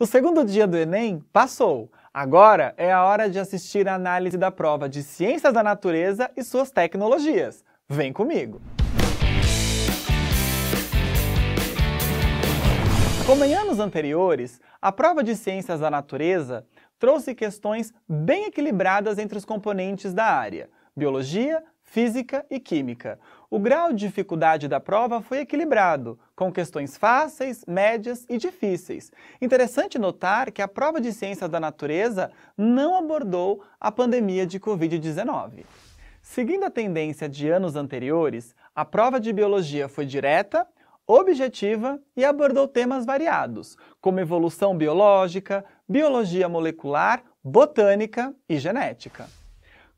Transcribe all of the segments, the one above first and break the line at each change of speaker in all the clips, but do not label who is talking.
O segundo dia do Enem passou. Agora é a hora de assistir a análise da prova de Ciências da Natureza e suas tecnologias. Vem comigo! Como em anos anteriores, a prova de Ciências da Natureza trouxe questões bem equilibradas entre os componentes da área biologia, física e química. O grau de dificuldade da prova foi equilibrado, com questões fáceis, médias e difíceis. Interessante notar que a prova de ciências da natureza não abordou a pandemia de Covid-19. Seguindo a tendência de anos anteriores, a prova de biologia foi direta, objetiva e abordou temas variados, como evolução biológica, biologia molecular, botânica e genética.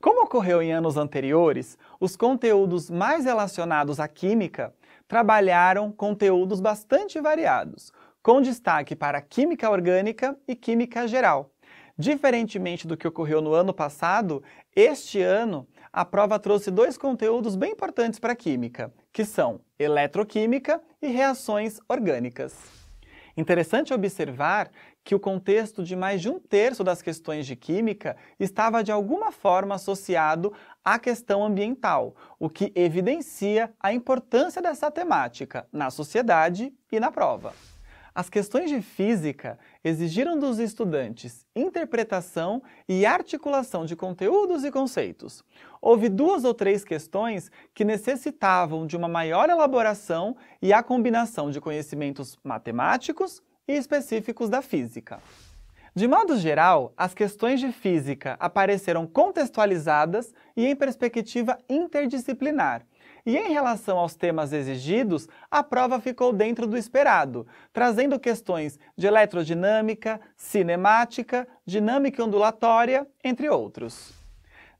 Como ocorreu em anos anteriores, os conteúdos mais relacionados à química trabalharam conteúdos bastante variados, com destaque para química orgânica e química geral. Diferentemente do que ocorreu no ano passado, este ano a prova trouxe dois conteúdos bem importantes para a química, que são eletroquímica e reações orgânicas. Interessante observar que o contexto de mais de um terço das questões de química estava de alguma forma associado à questão ambiental, o que evidencia a importância dessa temática na sociedade e na prova. As questões de física exigiram dos estudantes interpretação e articulação de conteúdos e conceitos. Houve duas ou três questões que necessitavam de uma maior elaboração e a combinação de conhecimentos matemáticos e específicos da física. De modo geral, as questões de física apareceram contextualizadas e em perspectiva interdisciplinar, e em relação aos temas exigidos, a prova ficou dentro do esperado, trazendo questões de eletrodinâmica, cinemática, dinâmica ondulatória, entre outros.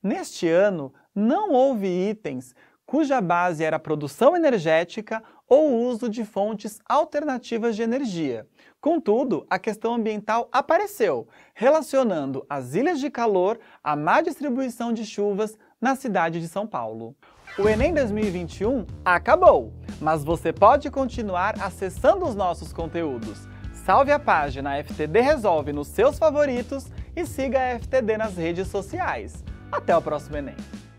Neste ano, não houve itens cuja base era a produção energética ou o uso de fontes alternativas de energia. Contudo, a questão ambiental apareceu, relacionando as ilhas de calor à má distribuição de chuvas na cidade de São Paulo. O Enem 2021 acabou, mas você pode continuar acessando os nossos conteúdos. Salve a página FTD Resolve nos seus favoritos e siga a FTD nas redes sociais. Até o próximo Enem!